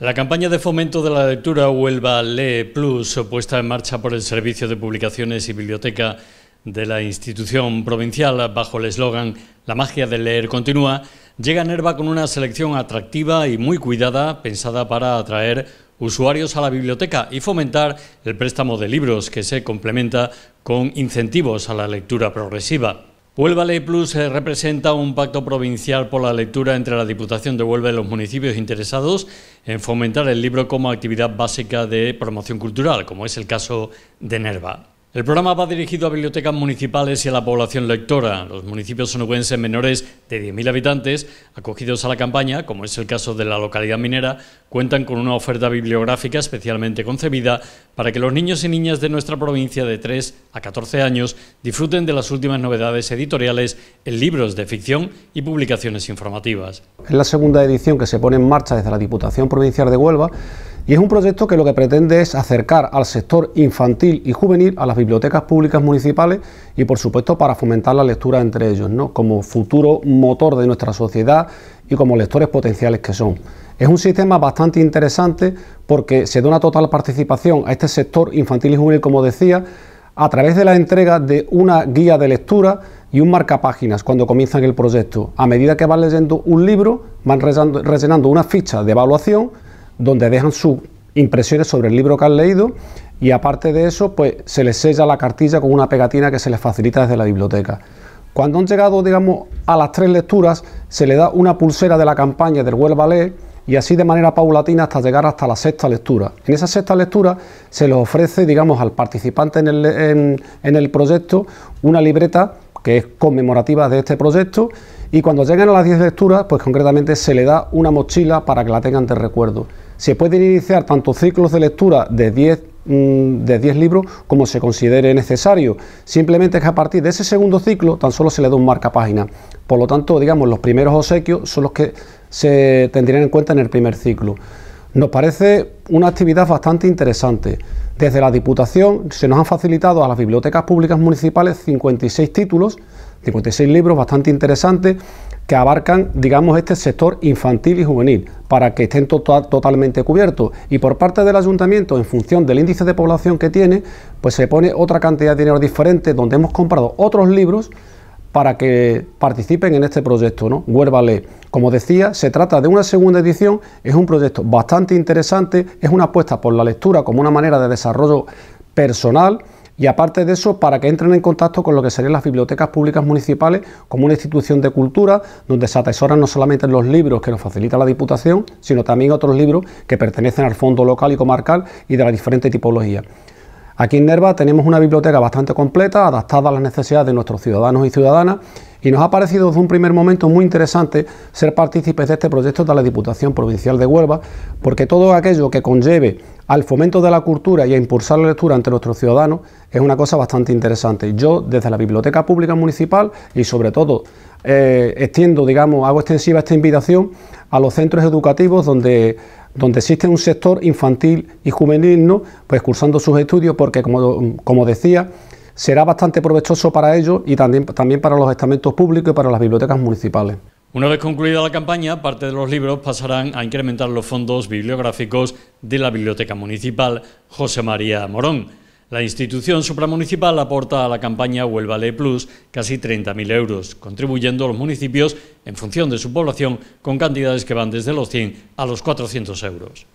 La campaña de fomento de la lectura Huelva Lee Plus, puesta en marcha por el Servicio de Publicaciones y Biblioteca de la institución provincial bajo el eslogan La magia del leer continúa, llega a Nerva con una selección atractiva y muy cuidada pensada para atraer usuarios a la biblioteca y fomentar el préstamo de libros que se complementa con incentivos a la lectura progresiva. Huelva Ley Plus eh, representa un pacto provincial por la lectura entre la Diputación de Huelva y los municipios interesados en fomentar el libro como actividad básica de promoción cultural, como es el caso de Nerva. El programa va dirigido a bibliotecas municipales y a la población lectora. Los municipios onubenses menores de 10.000 habitantes, acogidos a la campaña, como es el caso de la localidad minera, cuentan con una oferta bibliográfica especialmente concebida para que los niños y niñas de nuestra provincia de 3 a 14 años disfruten de las últimas novedades editoriales en libros de ficción y publicaciones informativas. Es la segunda edición que se pone en marcha desde la Diputación Provincial de Huelva y es un proyecto que lo que pretende es acercar al sector infantil y juvenil a las bibliotecas públicas municipales y por supuesto para fomentar la lectura entre ellos, ¿no? como futuro motor de nuestra sociedad y como lectores potenciales que son. Es un sistema bastante interesante porque se da una total participación a este sector infantil y juvenil, como decía, a través de la entrega de una guía de lectura y un marcapáginas cuando comienzan el proyecto. A medida que van leyendo un libro, van rellenando una ficha de evaluación donde dejan sus impresiones sobre el libro que han leído y aparte de eso, pues se les sella la cartilla con una pegatina que se les facilita desde la biblioteca. Cuando han llegado, digamos, a las tres lecturas, se le da una pulsera de la campaña del Huelva Leer y así de manera paulatina hasta llegar hasta la sexta lectura. En esa sexta lectura se les ofrece, digamos, al participante en el, proyecto una libreta que es conmemorativa de este proyecto y cuando llegan a las diez lecturas, pues concretamente se le da una mochila para que la tengan de recuerdo. Se pueden iniciar tantos ciclos de lectura de 10 mm, de 10 libros como se considere necesario. Simplemente es que a partir de ese segundo ciclo tan solo se le da un marca página. Por lo tanto, digamos, los primeros obsequios son los que se tendrían en cuenta en el primer ciclo. Nos parece una actividad bastante interesante. Desde la Diputación se nos han facilitado a las bibliotecas públicas municipales 56 títulos, 56 libros bastante interesantes que abarcan, digamos, este sector infantil y juvenil, para que estén totalmente cubiertos. Y por parte del ayuntamiento, en función del índice de población que tiene, pues se pone otra cantidad de dinero diferente, donde hemos comprado otros libros para que participen en este proyecto, ¿no? Como decía, se trata de una segunda edición, es un proyecto bastante interesante, es una apuesta por la lectura como una manera de desarrollo personal y aparte de eso, para que entren en contacto con lo que serían las bibliotecas públicas municipales como una institución de cultura donde se atesoran no solamente los libros que nos facilita la Diputación, sino también otros libros que pertenecen al fondo local y comarcal y de la diferente tipología... Aquí en Nerva tenemos una biblioteca bastante completa, adaptada a las necesidades de nuestros ciudadanos y ciudadanas, y nos ha parecido desde un primer momento muy interesante ser partícipes de este proyecto de la Diputación Provincial de Huelva, porque todo aquello que conlleve al fomento de la cultura y a impulsar la lectura entre nuestros ciudadanos es una cosa bastante interesante. Yo desde la Biblioteca Pública Municipal y sobre todo eh, extiendo, digamos, hago extensiva esta invitación a los centros educativos donde, donde existe un sector infantil y juvenil, ¿no? pues cursando sus estudios porque, como, como decía, será bastante provechoso para ellos y también, también para los estamentos públicos y para las bibliotecas municipales. Una vez concluida la campaña, parte de los libros pasarán a incrementar los fondos bibliográficos de la Biblioteca Municipal José María Morón. La institución supramunicipal aporta a la campaña Huelva Le Plus casi 30.000 euros, contribuyendo a los municipios, en función de su población, con cantidades que van desde los 100 a los 400 euros.